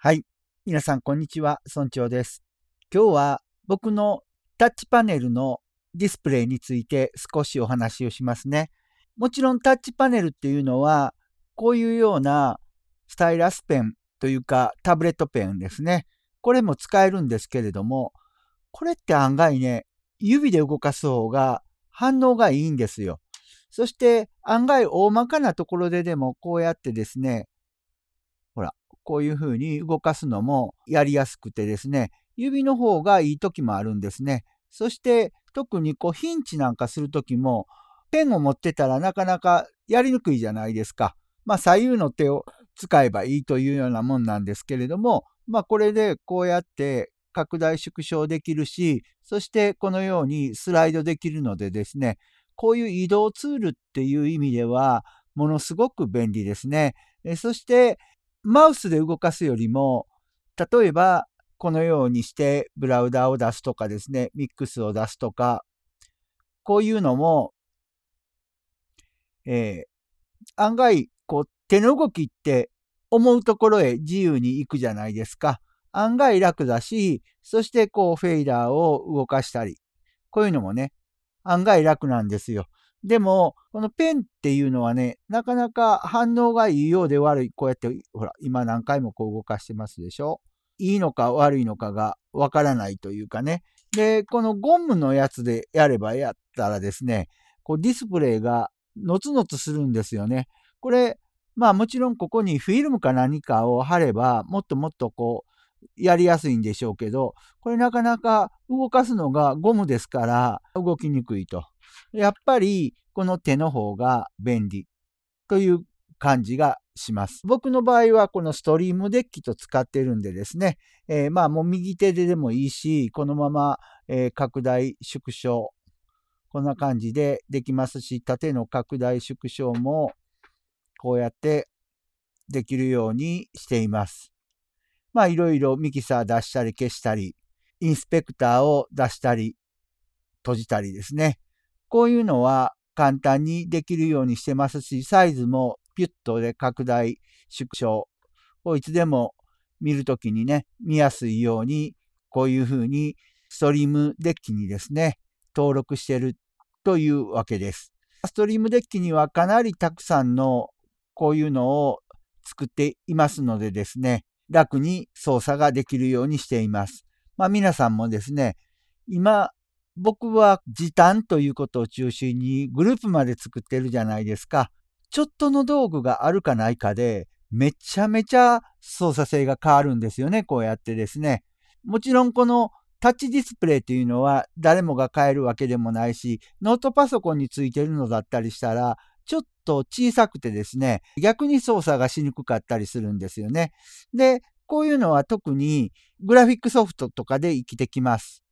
はい。皆さん、こんにちは。村長です。今日は僕のタッチパネルのディスプレイについて少しお話をしますね。もちろんタッチパネルっていうのは、こういうようなスタイラスペンというかタブレットペンですね。これも使えるんですけれども、これって案外ね、指で動かす方が反応がいいんですよ。そして案外大まかなところででもこうやってですね、こういうふうに動かすのもやりやすくてですね、指の方がいい時もあるんですね。そして特にこうヒンチなんかする時も、ペンを持ってたらなかなかやりにくいじゃないですか。まあ左右の手を使えばいいというようなもんなんですけれども、まあこれでこうやって拡大縮小できるし、そしてこのようにスライドできるのでですね、こういう移動ツールっていう意味ではものすごく便利ですね。そしてマウスで動かすよりも、例えば、このようにしてブラウザを出すとかですね、ミックスを出すとか、こういうのも、えー、案外、こう、手の動きって思うところへ自由に行くじゃないですか。案外楽だし、そしてこう、フェイダーを動かしたり、こういうのもね、案外楽なんですよ。でも、このペンっていうのはね、なかなか反応がいいようで悪い。こうやって、ほら、今何回もこう動かしてますでしょいいのか悪いのかがわからないというかね。で、このゴムのやつでやればやったらですね、こうディスプレイがのつのつするんですよね。これ、まあもちろんここにフィルムか何かを貼れば、もっともっとこう、やりやすいんでしょうけど、これなかなか動かすのがゴムですから動きにくいと。やっぱりこの手の方が便利という感じがします。僕の場合はこのストリームデッキと使ってるんでですね、えー、まあもう右手ででもいいし、このまま、え拡大縮小、こんな感じでできますし、縦の拡大縮小もこうやってできるようにしています。まあいろいろミキサー出したり消したり、インスペクターを出したり閉じたりですね。こういうのは簡単にできるようにしてますし、サイズもピュッとで拡大、縮小をいつでも見るときにね、見やすいように、こういうふうにストリームデッキにですね、登録してるというわけです。ストリームデッキにはかなりたくさんのこういうのを作っていますのでですね、楽に操作ができるようにしています。まあ皆さんもですね、今僕は時短ということを中心にグループまで作ってるじゃないですか。ちょっとの道具があるかないかで、めちゃめちゃ操作性が変わるんですよね、こうやってですね。もちろんこのタッチディスプレイというのは誰もが変えるわけでもないし、ノートパソコンについてるのだったりしたら、ちょっと小さくてですね、逆に操作がしにくかったりするんですよね。で、こういうのは特にグラフィックソフトとかで生きてきます。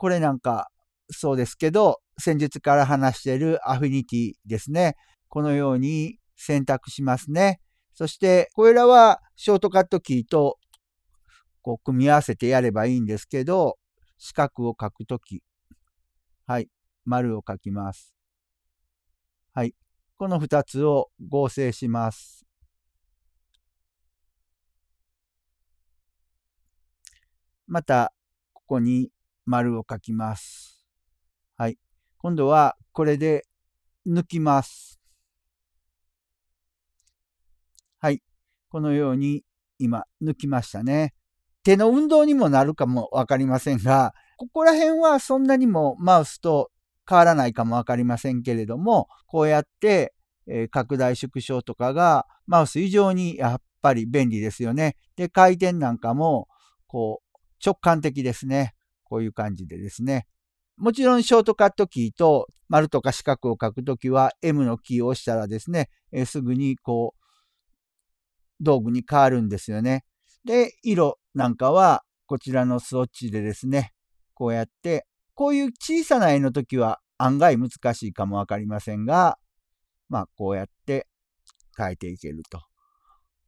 これなんかそうですけど、先日から話しているアフィニティですね。このように選択しますね。そして、これらはショートカットキーとこう組み合わせてやればいいんですけど、四角を書くとき、はい、丸を書きます。はい、この二つを合成します。また、ここに丸を書きます。はい。今度はこれで抜きます。はい。このように今抜きましたね。手の運動にもなるかもわかりませんが、ここら辺はそんなにもマウスと変わらないかもわかりませんけれども、こうやって拡大縮小とかがマウス以上にやっぱり便利ですよね。で、回転なんかもこう直感的ですね。こういう感じでですね。もちろんショートカットキーと丸とか四角を書くときは M のキーを押したらですね、えすぐにこう道具に変わるんですよね。で、色なんかはこちらのスウォッチでですね、こうやってこういう小さな絵の時は案外難しいかもわかりませんが、まあこうやって変えていけると。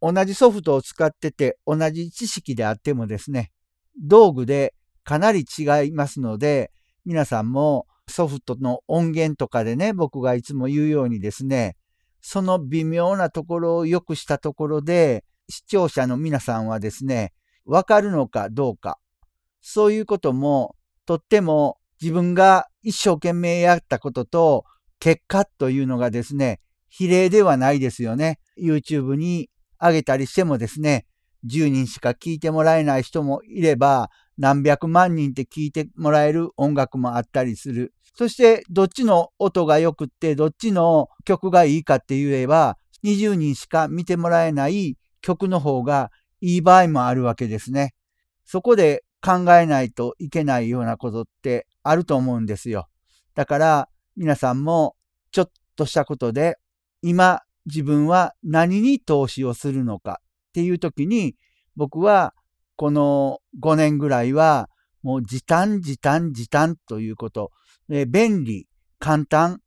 同じソフトを使ってて同じ知識であってもですね、道具でかなり違いますので、皆さんもソフトの音源とかでね、僕がいつも言うようにですね、その微妙なところを良くしたところで、視聴者の皆さんはですね、わかるのかどうか、そういうことも、とっても自分が一生懸命やったことと、結果というのがですね、比例ではないですよね。YouTube に上げたりしてもですね、10人しか聞いてもらえない人もいれば、何百万人って聞いてもらえる音楽もあったりする。そしてどっちの音が良くってどっちの曲がいいかって言えば20人しか見てもらえない曲の方がいい場合もあるわけですね。そこで考えないといけないようなことってあると思うんですよ。だから皆さんもちょっとしたことで今自分は何に投資をするのかっていう時に僕はこの5年ぐらいは、もう時短、時短、時短ということ、え便利、簡単、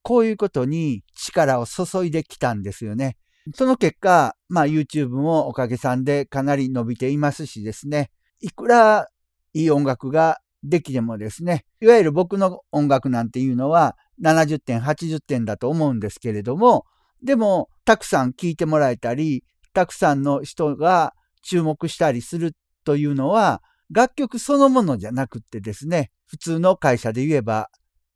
こういうことに力を注いできたんですよね。その結果、まあ YouTube もおかげさんでかなり伸びていますしですね、いくらいい音楽ができてもですね、いわゆる僕の音楽なんていうのは70点、80点だと思うんですけれども、でも、たくさん聴いてもらえたり、たくさんの人が注目したりするというのは、楽曲そのものじゃなくってですね、普通の会社で言えば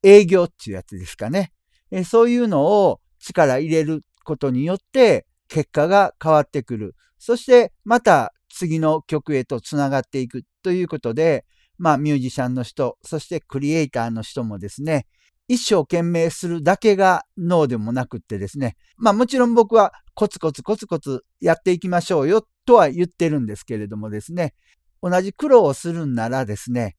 営業っていうやつですかね。えそういうのを力入れることによって結果が変わってくる。そしてまた次の曲へとつながっていくということで、まあミュージシャンの人、そしてクリエイターの人もですね、一生懸命するだけが脳でもなくってですね。まあもちろん僕はコツコツコツコツやっていきましょうよとは言ってるんですけれどもですね。同じ苦労をするんならですね、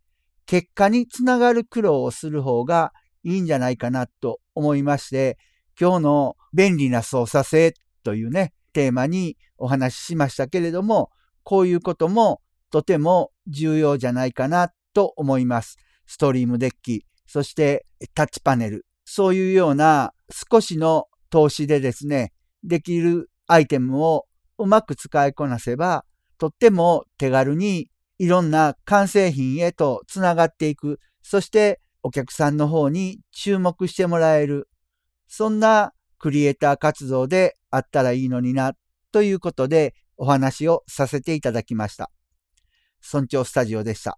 結果につながる苦労をする方がいいんじゃないかなと思いまして、今日の便利な操作性というね、テーマにお話ししましたけれども、こういうこともとても重要じゃないかなと思います。ストリームデッキ、そしてタッチパネル、そういうような少しの投資でですね、できるアイテムをうまく使いこなせば、とっても手軽にいろんな完成品へとつながっていく、そしてお客さんの方に注目してもらえる、そんなクリエイター活動であったらいいのにな、ということでお話をさせていただきました。村長スタジオでした。